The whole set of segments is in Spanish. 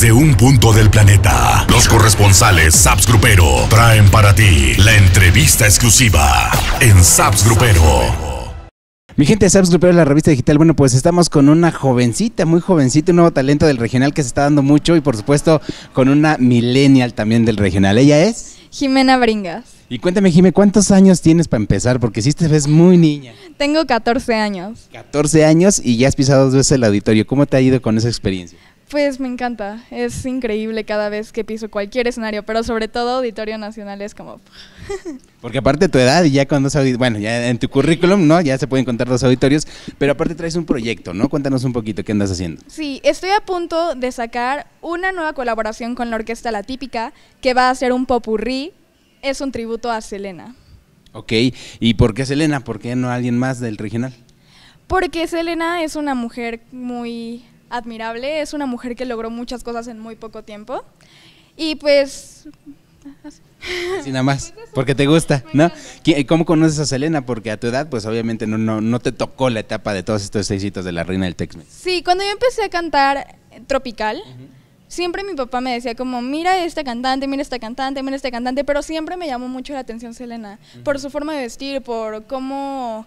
desde un punto del planeta. Los corresponsales SAPS Grupero traen para ti la entrevista exclusiva en SAPS Grupero. Mi gente de Saps Grupero la revista digital, bueno, pues estamos con una jovencita, muy jovencita, un nuevo talento del regional que se está dando mucho y por supuesto con una millennial también del regional. ¿Ella es? Jimena Bringas. Y cuéntame, Jimé, ¿cuántos años tienes para empezar? Porque si te ves muy niña. Tengo 14 años. 14 años y ya has pisado dos veces el auditorio. ¿Cómo te ha ido con esa experiencia? Pues me encanta, es increíble cada vez que piso cualquier escenario, pero sobre todo Auditorio Nacional es como... Porque aparte de tu edad y ya cuando se bueno, ya en tu currículum, ¿no? Ya se pueden contar los auditorios, pero aparte traes un proyecto, ¿no? Cuéntanos un poquito qué andas haciendo. Sí, estoy a punto de sacar una nueva colaboración con la Orquesta La Típica, que va a ser un popurrí, es un tributo a Selena. Ok, ¿y por qué Selena? ¿Por qué no alguien más del regional? Porque Selena es una mujer muy admirable. Es una mujer que logró muchas cosas en muy poco tiempo. Y pues... Así nada más, porque te gusta, ¿no? ¿Cómo conoces a Selena? Porque a tu edad, pues obviamente no, no, te tocó la etapa de todos estos éxitos de la reina del tex Sí, cuando yo empecé a cantar eh, tropical, siempre mi papá me decía como, mira esta cantante, mira esta cantante, mira este cantante, pero siempre me llamó mucho la atención Selena, por su forma de vestir, por cómo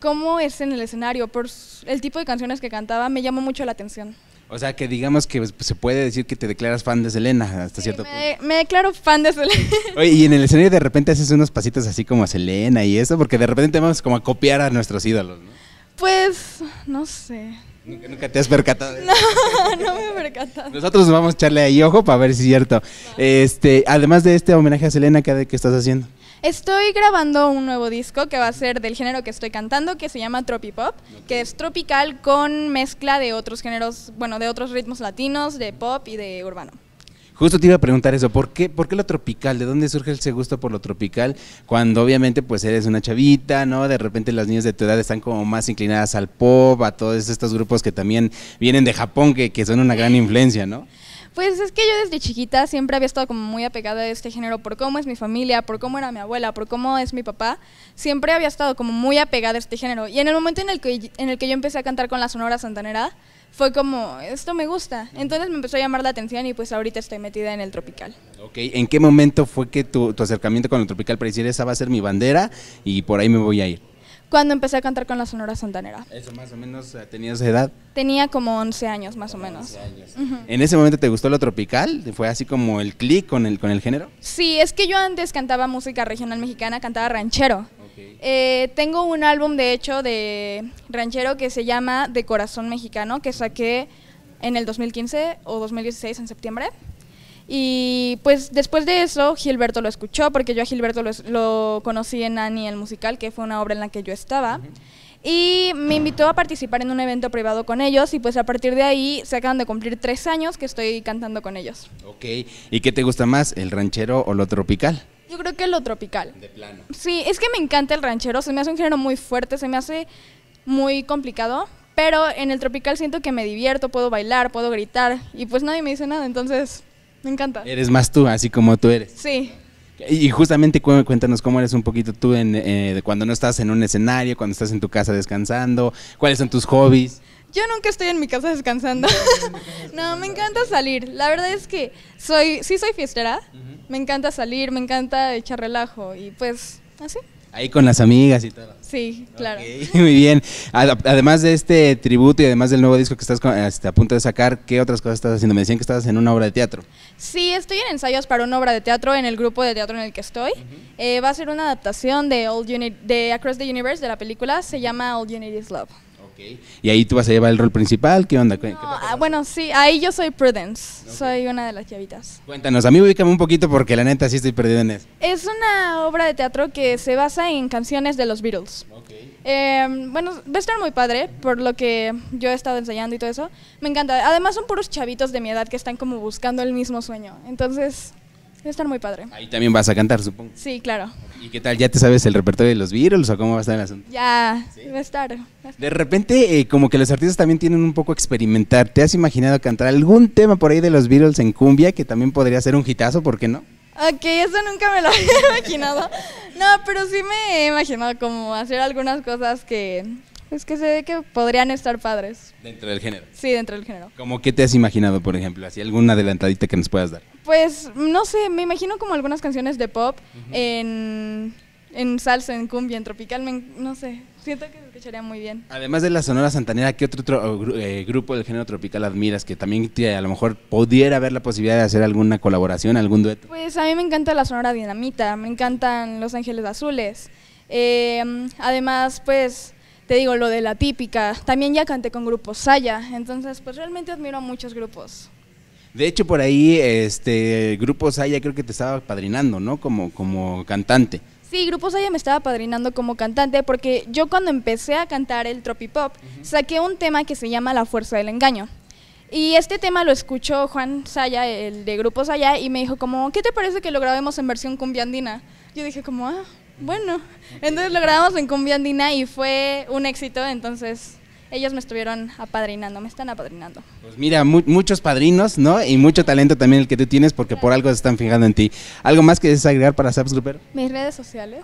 cómo es en el escenario, por el tipo de canciones que cantaba, me llamó mucho la atención. O sea, que digamos que pues, se puede decir que te declaras fan de Selena hasta cierto me, Me declaro fan de Selena. Oye, y en el escenario de repente haces unos pasitos así como a Selena y eso, porque de repente vamos como a copiar a nuestros ídolos, ¿no? Pues, no sé. Nunca, te has percatado. De eso? No, no me he percatado. Nosotros vamos a echarle ahí ojo para ver si es cierto. Este, además de este homenaje a Selena, ¿qué, qué estás haciendo? Estoy grabando un nuevo disco que va a ser del género que estoy cantando, que se llama Tropipop, que es tropical con mezcla de otros géneros, bueno, de otros ritmos latinos, de pop y de urbano. Justo te iba a preguntar eso, ¿por qué, ¿por qué lo tropical? ¿De dónde surge ese gusto por lo tropical? Cuando obviamente pues eres una chavita, ¿no? De repente las niñas de tu edad están como más inclinadas al pop, a todos estos grupos que también vienen de Japón, que, que son una gran influencia, ¿no? Pues es que yo desde chiquita siempre había estado como muy apegada a este género por cómo es mi familia, por cómo era mi abuela, por cómo es mi papá. Siempre había estado como muy apegada a este género. Y en el momento en el que, en el que yo empecé a cantar con la Sonora Santanera, fue como, esto me gusta. Entonces me empezó a llamar la atención y pues ahorita estoy metida en el tropical. Ok, ¿en qué momento fue que tu, tu acercamiento con el tropical pareciera esa va a ser mi bandera y por ahí me voy a ir? cuando empecé a cantar con la Sonora Santanera. ¿Eso más o menos eh, tenías edad? Tenía como 11 años más o menos. ¿En ese momento te gustó lo tropical? ¿Fue así como el clic con el, con el género? Sí, es que yo antes cantaba música regional mexicana, cantaba ranchero. Eh, tengo un álbum de hecho de ranchero que se llama De Corazón Mexicano, que saqué en el 2015 o 2016 en septiembre. Y pues después de eso, Gilberto lo escuchó, porque yo a Gilberto lo, conocí en Annie el musical, que fue una obra en la que yo estaba. Y me invitó a participar en un evento privado con ellos y pues a partir de ahí se acaban de cumplir tres años que estoy cantando con ellos. Ok, ¿y qué te gusta más, el ranchero o lo tropical? Yo creo que lo tropical. De plano. Sí, es que me encanta el ranchero, se me hace un género muy fuerte, se me hace muy complicado, pero en el tropical siento que me divierto, puedo bailar, puedo gritar y pues nadie me dice nada, entonces me encanta. Eres más tú, así como tú eres. Sí. Y justamente cuéntanos cómo eres un poquito tú en, eh, cuando no estás en un escenario, cuando estás en tu casa descansando, cuáles son tus hobbies. Yo nunca estoy en mi casa descansando. no, me encanta salir. La verdad es que soy, sí soy fiestera. Me encanta salir, me encanta echar relajo y pues así. Ahí con las amigas y todo. Sí, claro. muy bien. Además de este tributo y además del nuevo disco que estás este, a punto de sacar, ¿qué otras cosas estás haciendo? Me decían que estabas en una obra de teatro. Sí, estoy en ensayos para una obra de teatro en el grupo de teatro en el que estoy. Eh, va a ser una adaptación de, de Across the Universe, de la película, se llama All Unity is Love. Y ahí tú vas a llevar el rol principal, ¿qué onda? Ah, bueno, sí, ahí yo soy Prudence, soy una de las chavitas. Cuéntanos, a mí ubícame un poquito porque la neta sí estoy perdida en eso. Es una obra de teatro que se basa en canciones de los Beatles. Em, bueno, va a estar muy padre por lo que yo he estado ensayando y todo eso. Me encanta. Además son puros chavitos de mi edad que están como buscando el mismo sueño. Entonces, Va a estar muy padre. Ahí también vas a cantar, supongo. Sí, claro. ¿Y qué tal? ¿Ya te sabes el repertorio de los Beatles o cómo va a estar el asunto? Ya, va, a estar, De repente, eh, como que los artistas también tienen un poco experimentar. ¿Te has imaginado cantar algún tema por ahí de los Beatles en cumbia que también podría ser un hitazo, por qué no? Ok, eso nunca me lo había imaginado. No, pero sí me he imaginado como hacer algunas cosas que es que se que podrían estar padres. Dentro del género. Sí, dentro del género. ¿Cómo qué te has imaginado, por ejemplo? ¿Así alguna adelantadita que nos puedas dar? Pues, no sé, me imagino como algunas canciones de pop en, en, salsa, en cumbia, en tropical, no sé. Siento que se escucharía muy bien. Además de la Sonora Santanera, ¿qué otro, eh, grupo del género tropical admiras que también a lo mejor pudiera haber la posibilidad de hacer alguna colaboración, algún dueto? Pues a mí me encanta la Sonora Dinamita, me encantan Los Ángeles Azules. Em, además, pues te digo, lo de la típica. También ya canté con Grupo Saya, entonces pues realmente admiro a muchos grupos. De hecho, por ahí, este, Grupo Saya creo que te estaba padrinando, ¿no? Como, como cantante. Sí, Grupo Saya me estaba padrinando como cantante porque yo cuando empecé a cantar el tropipop, Pop, saqué un tema que se llama La Fuerza del Engaño. Y este tema lo escuchó Juan Saya, el de Grupo Saya, y me dijo como, ¿qué te parece que lo grabemos en versión cumbiandina? Yo dije como, ah, bueno, entonces lo grabamos en Cumbia y fue un éxito, entonces ellos me estuvieron apadrinando, me están apadrinando. Pues mira, muchos padrinos, ¿no? Y mucho talento también el que tú tienes porque por algo se están fijando en ti. ¿Algo más que desagregar agregar para Saps super. Mis redes sociales.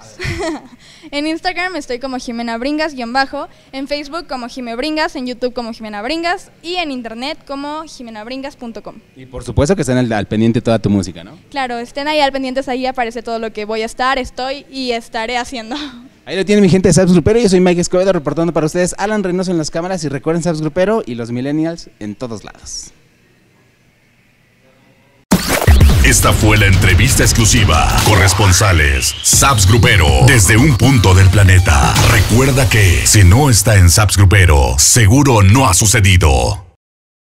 en Instagram estoy como Jimena Bringas, guión bajo. En Facebook como Jimena Bringas, en YouTube como Jimena Bringas y en internet como jimenabringas.com. Y por supuesto que estén al, al, pendiente toda tu música, ¿no? Claro, estén ahí al pendiente, ahí aparece todo lo que voy a estar, estoy y estaré haciendo. Ahí lo tiene mi gente de Saps Grupero. Yo soy Mike Escobedo reportando para ustedes Alan Reynoso en las cámaras y recuerden Saps Grupero y los millennials en todos lados. Esta fue la entrevista exclusiva. Corresponsales, Saps Grupero, desde un punto del planeta. Recuerda que si no está en Saps Grupero, seguro no ha sucedido.